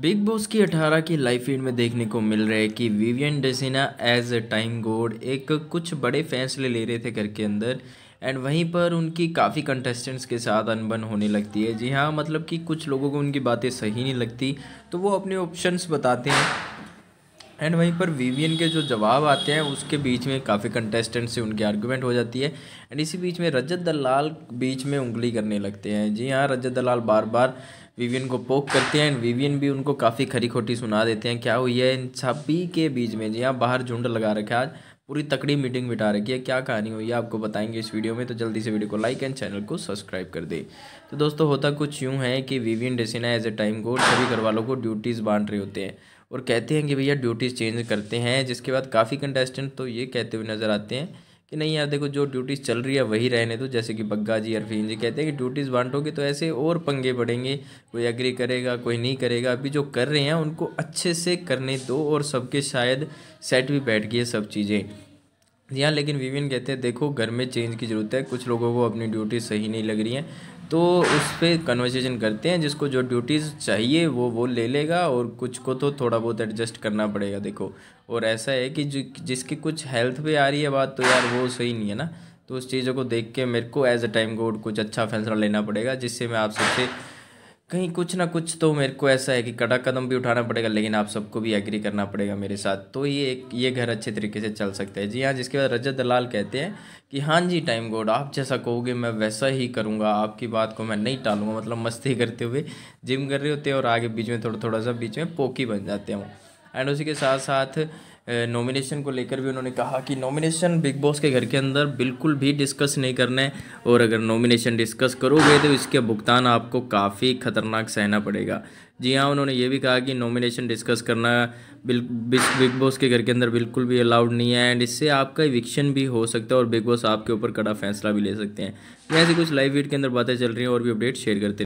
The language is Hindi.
बिग बॉस की 18 की लाइव फीड में देखने को मिल रहा है कि Vivian Dsena as a time god एक कुछ बड़े फैसले ले रहे थे घर के अंदर एंड वहीं पर उनकी काफ़ी कंटेस्टेंट्स के साथ अनबन होने लगती है जी हाँ मतलब कि कुछ लोगों को उनकी बातें सही नहीं लगती तो वो अपने ऑप्शंस बताते हैं एंड वहीं पर वीवीएन के जो जवाब आते हैं उसके बीच में काफ़ी कंटेस्टेंट से उनकी आर्गुमेंट हो जाती है एंड इसी बीच में रजत दलाल बीच में उंगली करने लगते हैं जी हाँ रजत दलाल बार बार विवियन को पोक करते हैं एंड विवियन भी उनको काफ़ी खरी खोटी सुना देते हैं क्या हुई है इन सभी के बीच में जी हाँ बाहर झुंड लगा रखे आज पूरी तकड़ी मीटिंग बिठा रखी है क्या कहानी हुई है आपको बताएंगे इस वीडियो में तो जल्दी से वीडियो को लाइक एंड चैनल को सब्सक्राइब कर दे तो दोस्तों होता कुछ यूँ है कि Vivian Dsena as a time को सभी घर वालों को ड्यूटीज़ बांट रहे होते हैं और कहते हैं कि भैया ड्यूटीज़ चेंज करते हैं जिसके बाद काफ़ी कंटेस्टेंट तो ये कहते हुए नज़र आते हैं कि नहीं यार देखो जो ड्यूटीज़ चल रही है वही रहने दो जैसे कि बग्गा जी अरफीन जी कहते हैं कि ड्यूटीज़ बांटोगे तो ऐसे और पंगे बढ़ेंगे कोई एग्री करेगा कोई नहीं करेगा अभी जो कर रहे हैं उनको अच्छे से करने दो और सबके शायद सेट भी बैठ गई सब चीज़ें यहाँ लेकिन विविन कहते हैं देखो घर में चेंज की ज़रूरत है कुछ लोगों को अपनी ड्यूटी सही नहीं लग रही हैं तो उस पर कन्वर्सेशन करते हैं जिसको जो ड्यूटीज़ चाहिए वो वो ले लेगा और कुछ को तो थोड़ा बहुत एडजस्ट करना पड़ेगा देखो और ऐसा है कि जो जिसकी कुछ हेल्थ पे आ रही है बात तो यार वो सही नहीं है ना तो उस चीज़ों को देख के मेरे को एज अ टाइम गोड कुछ अच्छा फैसला लेना पड़ेगा जिससे मैं आप सबसे कहीं कुछ ना कुछ तो मेरे को ऐसा है कि कड़ा कदम भी उठाना पड़ेगा लेकिन आप सबको भी एग्री करना पड़ेगा मेरे साथ तो ये एक ये घर अच्छे तरीके से चल सकता है जी हाँ जिसके बाद रजत दलाल कहते हैं कि हाँ जी टाइम गोड आप जैसा कहोगे मैं वैसा ही करूँगा आपकी बात को मैं नहीं टालूंगा मतलब मस्ती करते हुए जिम कर रहे होते हैं और आगे बीच में थोड़ा थोड़ा सा बीच में पोकी बन जाते हैं एंड उसी के साथ साथ नॉमिनेशन को लेकर भी उन्होंने कहा कि नॉमिनेशन बिग बॉस के घर के अंदर बिल्कुल भी डिस्कस नहीं करना है और अगर नॉमिनेशन डिस्कस करोगे तो इसके भुगतान आपको काफ़ी ख़तरनाक सहना पड़ेगा जी हाँ उन्होंने ये भी कहा कि नॉमिनेशन डिस्कस करना बिल बिग बॉस के घर के अंदर बिल्कुल भी अलाउड नहीं है एंड इससे आपका इविक्शन भी हो सकता है और बिग बॉस आपके ऊपर कड़ा फैसला भी ले सकते हैं हाँ, ऐसी कुछ लाइव वीडियो के अंदर बातें चल रही हैं और भी अपडेट शेयर करते